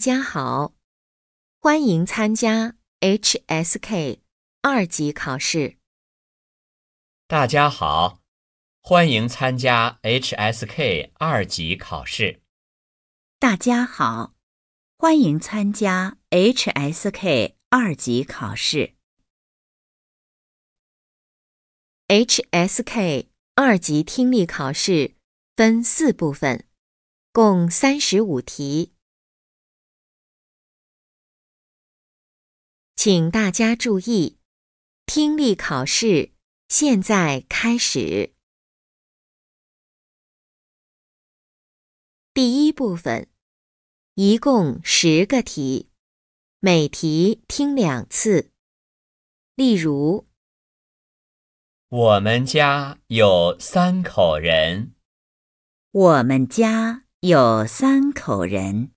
大家好，欢迎参加 HSK 二级考试。大家好，欢迎参加 HSK 二级考试。大家好，欢迎参加 HSK 二级考试。HSK 二级听力考试分四部分，共三十五题。请大家注意，听力考试现在开始。第一部分，一共十个题，每题听两次。例如，我们家有三口人。我们家有三口人。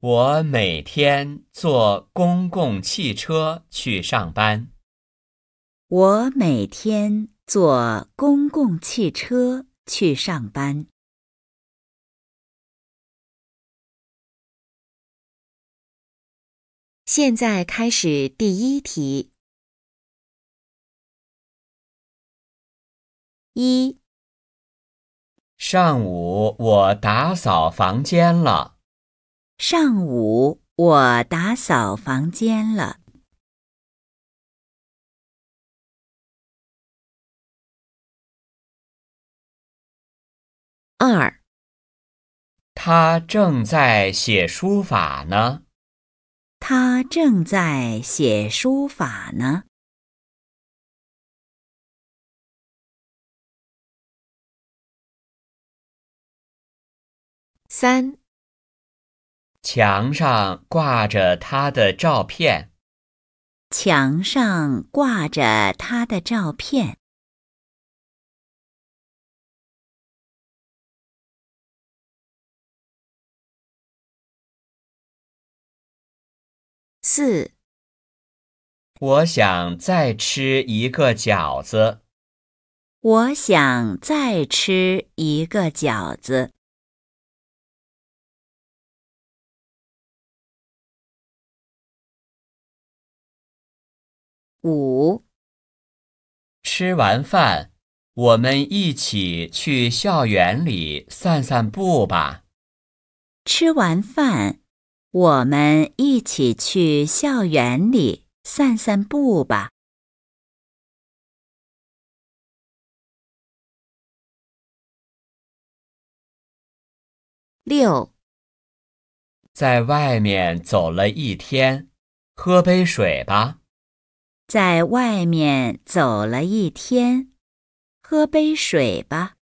我每天坐公共汽车去上班。我每天坐公共汽车去上班。现在开始第一题。一上午我打扫房间了。上午我打扫房间了。二，他正在写书法呢。他正在写书法呢。三。墙上挂着他的照片。墙上挂着他的照片。四。我想再吃一个饺子。我想再吃一个饺子。五，吃完饭，我们一起去校园里散散步吧。吃完饭，我们一起去校园里散散步吧。六，在外面走了一天，喝杯水吧。在外面走了一天，喝杯水吧。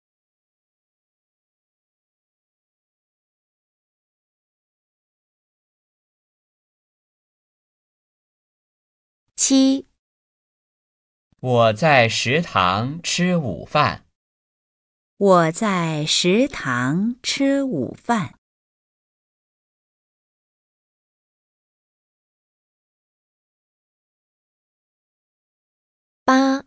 七，我在食堂吃午饭。我在食堂吃午饭。八，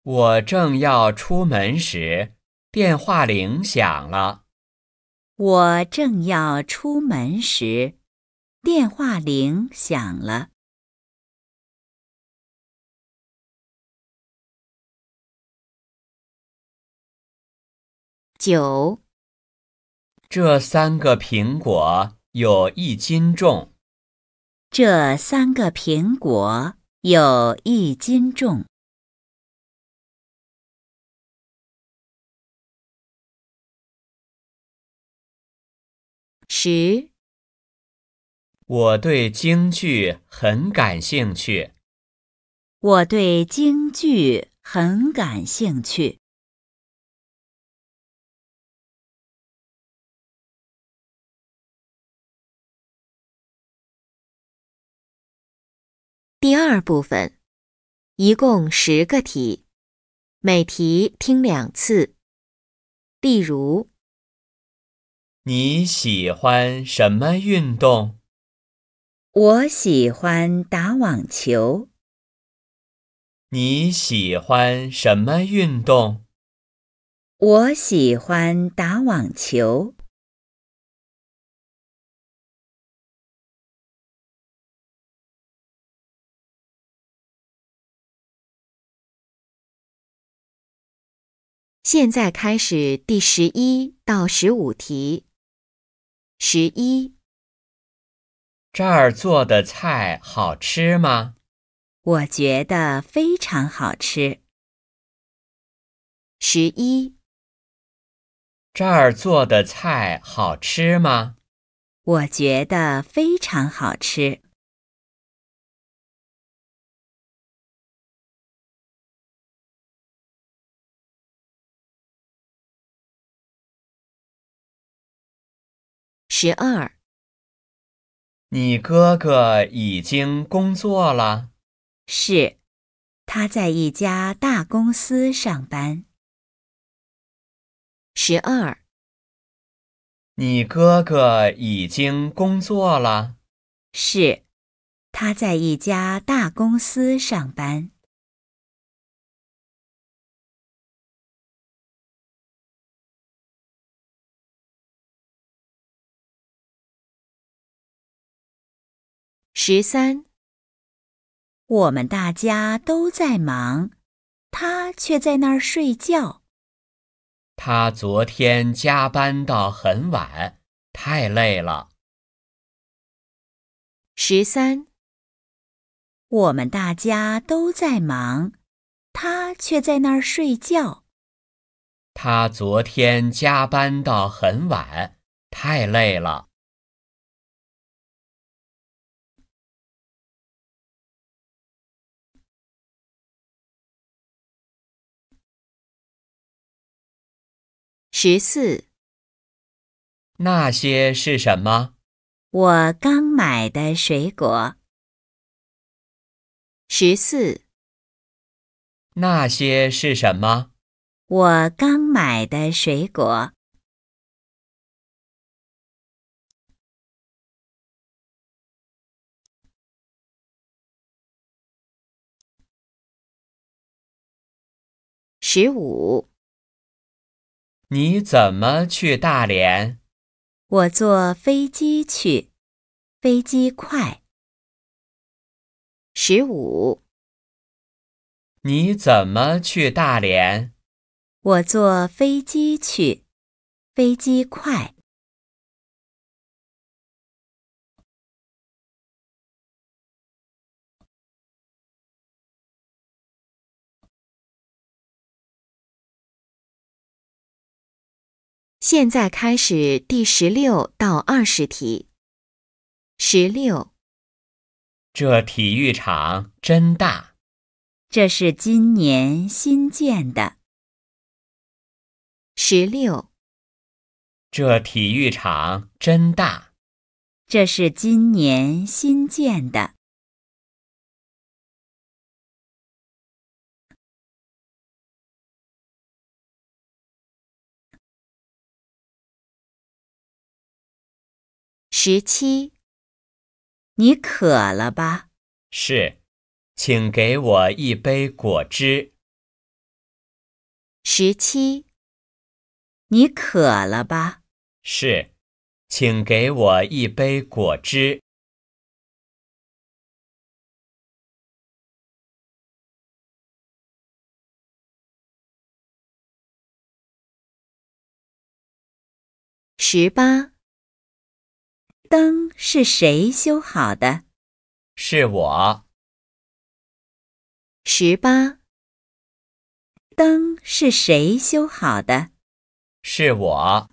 我正要出门时，电话铃响了。我正要出门时，电话铃响了。九，这三个苹果有一斤重。这三个苹果。有一斤重。十。我对京剧很感兴趣。我对京剧很感兴趣。第二部分，一共十个题，每题听两次。例如：你喜欢什么运动？我喜欢打网球。你喜欢什么运动？我喜欢打网球。现在开始第十一到十五题。十一，这儿做的菜好吃吗？我觉得非常好吃。十一，这儿做的菜好吃吗？我觉得非常好吃。十二，你哥哥已经工作了。是，他在一家大公司上班。十二，你哥哥已经工作了。是，他在一家大公司上班。十三，我们大家都在忙，他却在那儿睡觉。他昨天加班到很晚，太累了。十三，我们大家都在忙，他却在那儿睡觉。他昨天加班到很晚，太累了。十四，那些是什么？我刚买的水果。十四，那些是什么？我刚买的水果。十五。你怎么去大连？我坐飞机去，飞机快。十五。你怎么去大连？我坐飞机去，飞机快。现在开始第十六到二十题。十六，这体育场真大，这是今年新建的。十六，这体育场真大，这是今年新建的。十七，你渴了吧？是，请给我一杯果汁。十七，你渴了吧？是，请给我一杯果汁。十八。灯是谁修好的？是我。十八。灯是谁修好的？是我。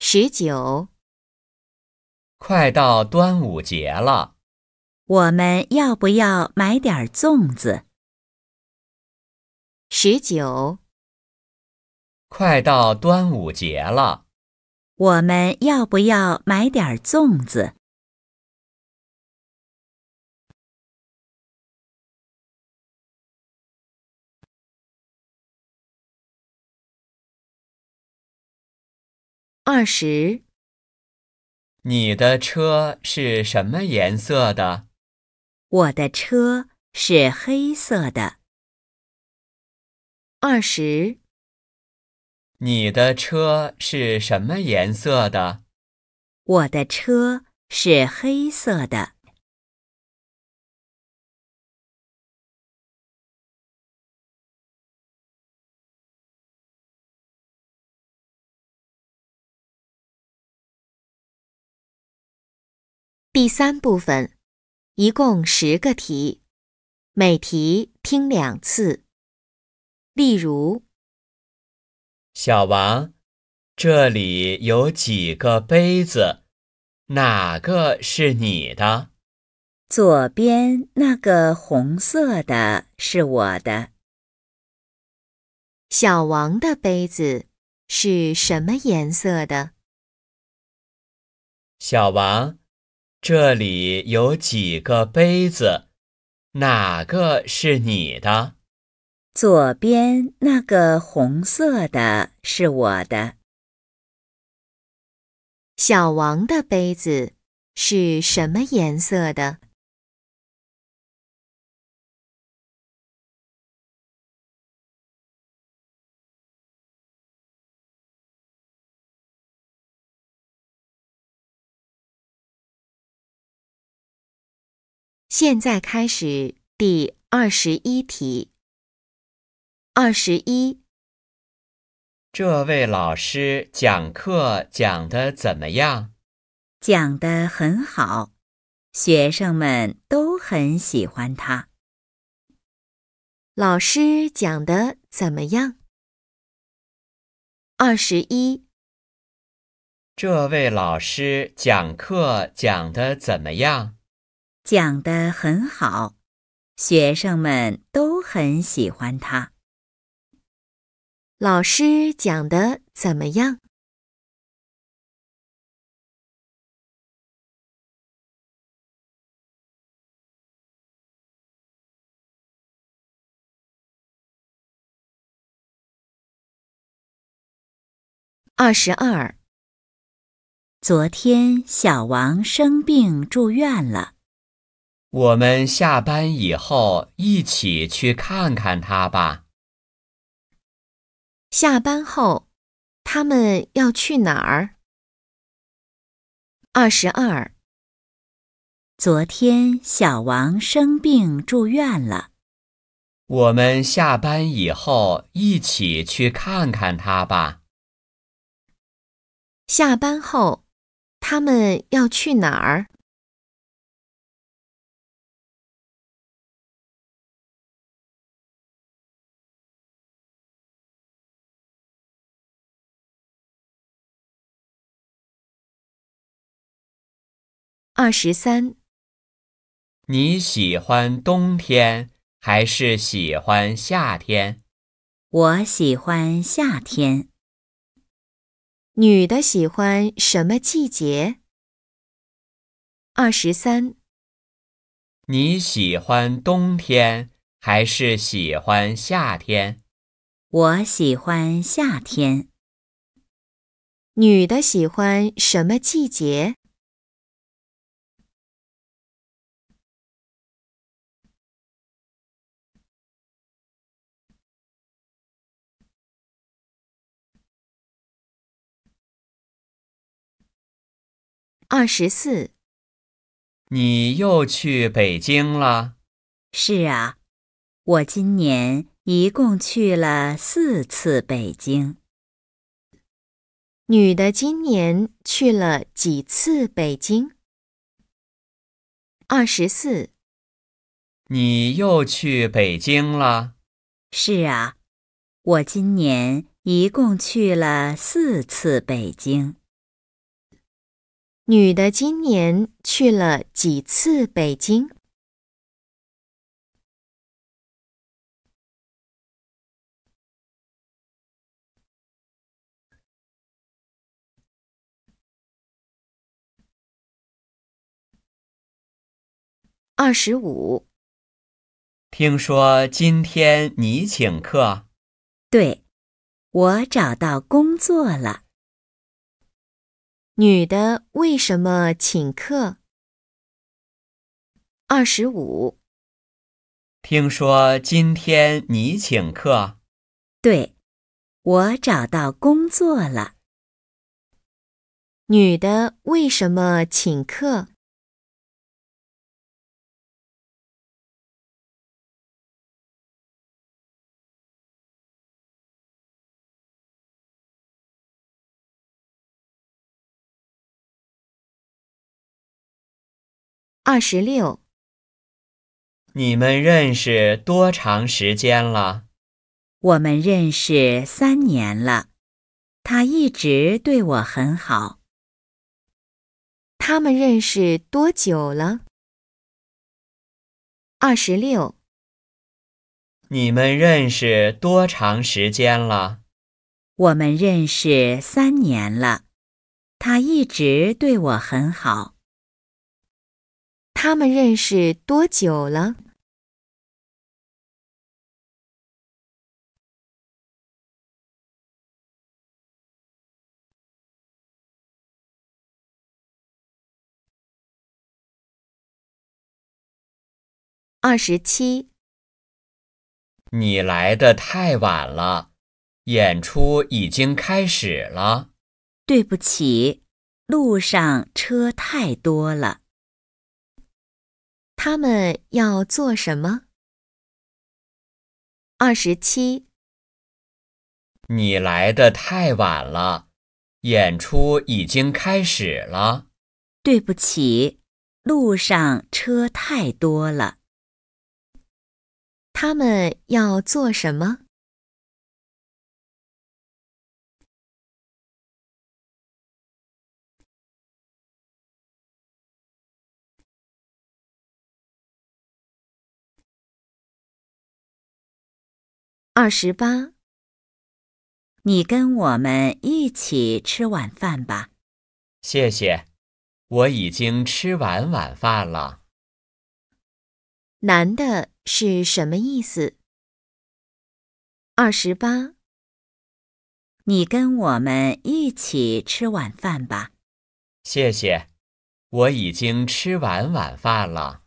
十九。快到端午节了。我们要不要买点粽子？十九。快到端午节了，我们要不要买点粽子？二十。你的车是什么颜色的？我的车是黑色的。二十，你的车是什么颜色的？我的车是黑色的。第三部分。一共十个题，每题听两次。例如，小王，这里有几个杯子？哪个是你的？左边那个红色的是我的。小王的杯子是什么颜色的？小王。这里有几个杯子，哪个是你的？左边那个红色的是我的。小王的杯子是什么颜色的？现在开始第二十一题。二十一，这位老师讲课讲得怎么样？讲得很好，学生们都很喜欢他。老师讲得怎么样？二十一，这位老师讲课讲得怎么样？讲得很好，学生们都很喜欢他。老师讲得怎么样？二十二。昨天小王生病住院了。我们下班以后一起去看看他吧。下班后，他们要去哪儿？二十二。昨天小王生病住院了。我们下班以后一起去看看他吧。下班后，他们要去哪儿？二十三，你喜欢冬天还是喜欢夏天？我喜欢夏天。女的喜欢什么季节？二十三，你喜欢冬天还是喜欢夏天？我喜欢夏天。女的喜欢什么季节？二十四，你又去北京了？是啊，我今年一共去了四次北京。女的今年去了几次北京？二十四，你又去北京了？是啊，我今年一共去了四次北京。女的今年去了几次北京？二十五。听说今天你请客。对，我找到工作了。女的为什么请客？二十五。听说今天你请客。对，我找到工作了。女的为什么请客？二十六。你们认识多长时间了？我们认识三年了，他一直对我很好。他们认识多久了？二十六。你们认识多长时间了？我们认识三年了，他一直对我很好。他们认识多久了？二十七。你来的太晚了，演出已经开始了。对不起，路上车太多了。他们要做什么？二十七，你来的太晚了，演出已经开始了。对不起，路上车太多了。他们要做什么？二十八，你跟我们一起吃晚饭吧。谢谢，我已经吃完晚饭了。难的是什么意思？二十八，你跟我们一起吃晚饭吧。谢谢，我已经吃完晚饭了。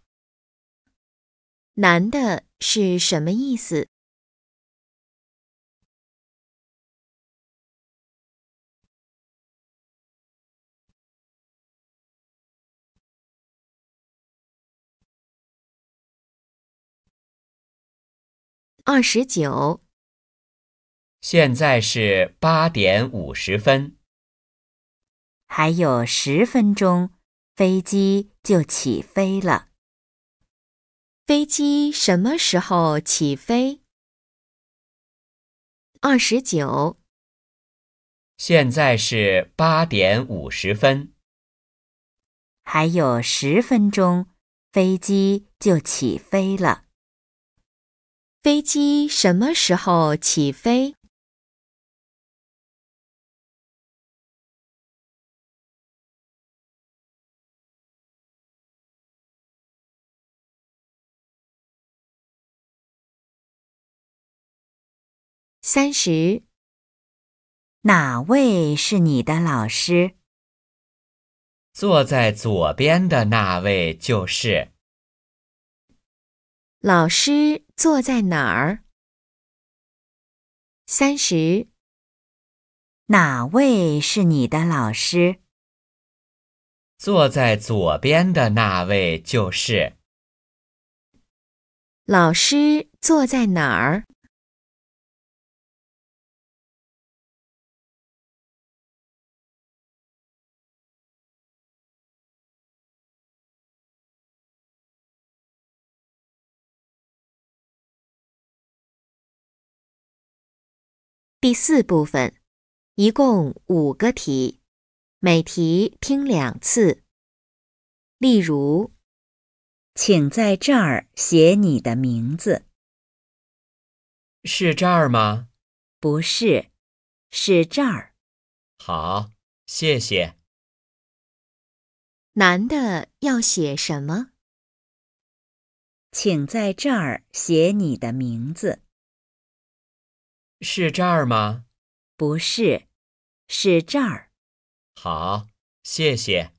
难的是什么意思？二十九，现在是八点五十分，还有十分钟飞机就起飞了。飞机什么时候起飞？二十九，现在是八点五十分，还有十分钟飞机就起飞了。飞机什么时候起飞？三十。哪位是你的老师？坐在左边的那位就是。老师坐在哪儿？三十。哪位是你的老师？坐在左边的那位就是。老师坐在哪儿？第四部分，一共五个题，每题听两次。例如，请在这儿写你的名字。是这儿吗？不是，是这儿。好，谢谢。男的要写什么？请在这儿写你的名字。是这儿吗？不是，是这儿。好，谢谢。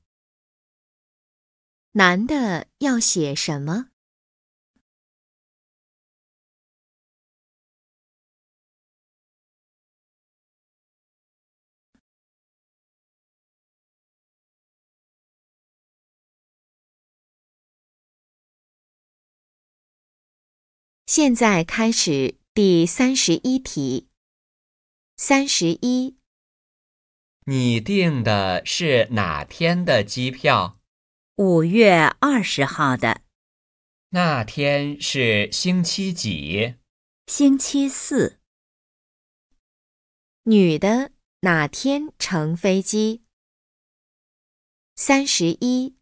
男的要写什么？现在开始。第三十一题，三十一，你订的是哪天的机票？五月二十号的。那天是星期几？星期四。女的哪天乘飞机？三十一。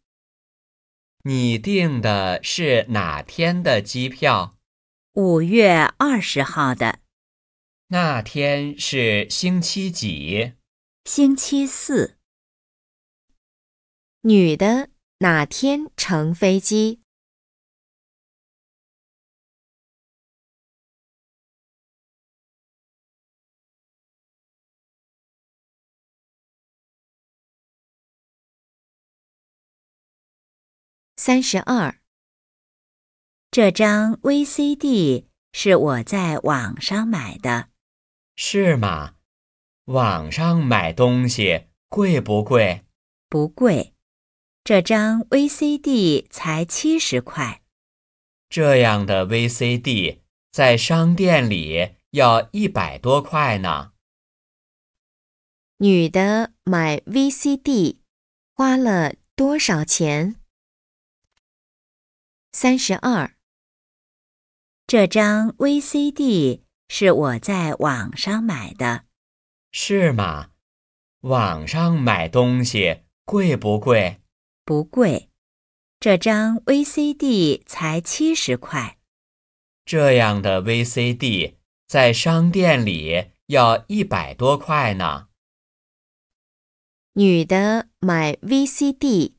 你订的是哪天的机票？五月二十号的那天是星期几？星期四。女的哪天乘飞机？三十二。这张 VCD 是我在网上买的，是吗？网上买东西贵不贵？不贵，这张 VCD 才七十块。这样的 VCD 在商店里要一百多块呢。女的买 VCD 花了多少钱？三十二。这张 VCD 是我在网上买的，是吗？网上买东西贵不贵？不贵，这张 VCD 才七十块。这样的 VCD 在商店里要一百多块呢。女的买 VCD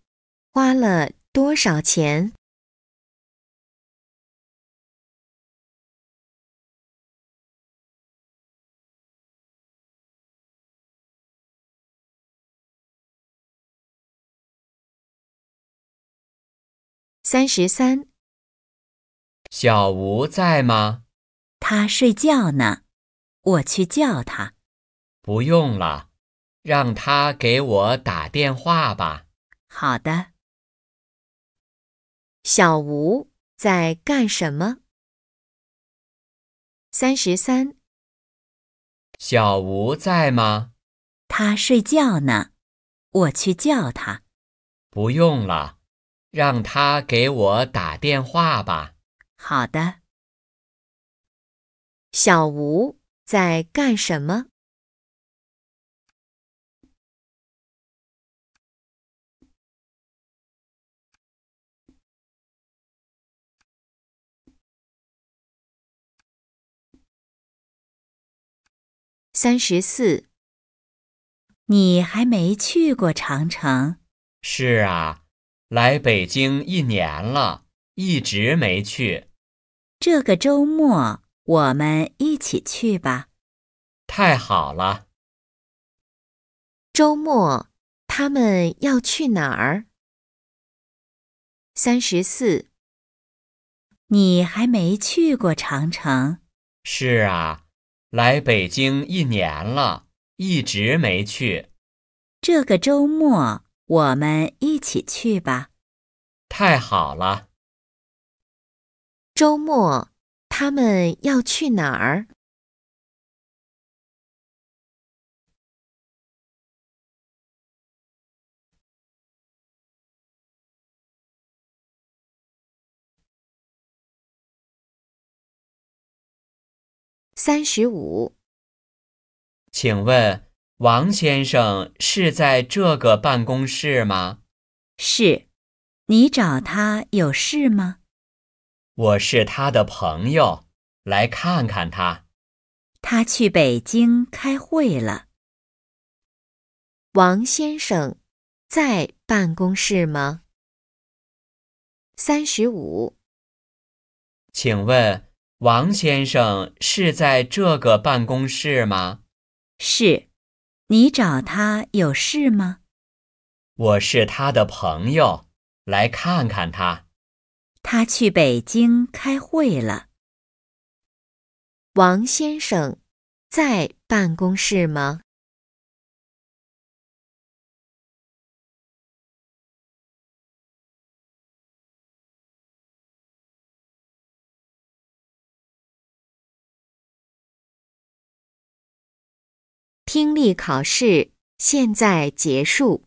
花了多少钱？三十三，小吴在吗？他睡觉呢，我去叫他。不用了，让他给我打电话吧。好的。小吴在干什么？三十三，小吴在吗？他睡觉呢，我去叫他。不用了。让他给我打电话吧。好的。小吴在干什么？三十四。你还没去过长城？是啊。来北京一年了，一直没去。这个周末我们一起去吧。太好了。周末他们要去哪儿？三十四。你还没去过长城。是啊，来北京一年了，一直没去。这个周末。我们一起去吧，太好了。周末他们要去哪儿？三十五，请问。王先生是在这个办公室吗？是，你找他有事吗？我是他的朋友，来看看他。他去北京开会了。王先生在办公室吗？三十五。请问王先生是在这个办公室吗？是。你找他有事吗？我是他的朋友，来看看他。他去北京开会了。王先生在办公室吗？听力考试现在结束。